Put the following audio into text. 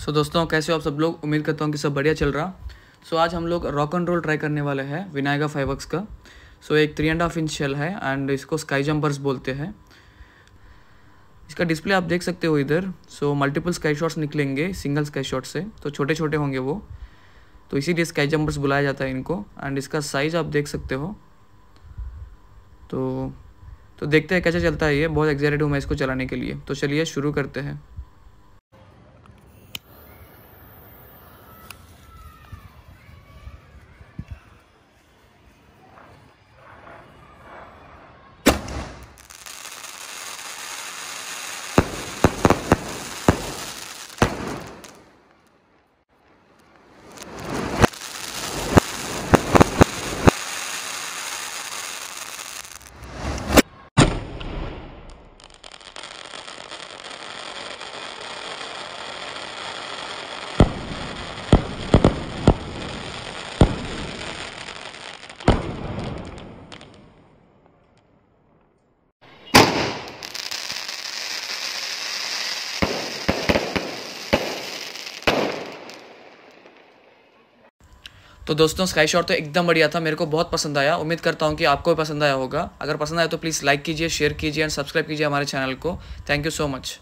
सो so, दोस्तों कैसे हो आप सब लोग उम्मीद करता हूँ कि सब बढ़िया चल रहा सो so, आज हम लोग रॉक एंड रोल ट्राई करने वाले हैं विनायका फाइवर्स का सो so, एक three and half inch shell है एंड इसको स्काई जम्पर्स बोलते हैं इसका डिस्प्ले आप देख सकते हो इधर सो मल्टीपल स्काई शॉट्स निकलेंगे सिंगल स्काई शॉट से तो छोटे छोटे होंगे वो तो इसीलिए स्काई जम्पर्स बुलाया जाता है इनको एंड इसका साइज़ आप देख सकते हो तो तो देखते हैं कैसे चलता है ये बहुत एक्साइटेड हूँ मैं इसको चलाने के लिए तो चलिए शुरू करते हैं तो दोस्तों स्काई शॉट तो एकदम बढ़िया था मेरे को बहुत पसंद आया उम्मीद करता हूँ कि आपको भी पसंद आया होगा अगर पसंद आया तो प्लीज़ लाइक कीजिए शेयर कीजिए एंड सब्सक्राइब कीजिए हमारे चैनल को थैंक यू सो मच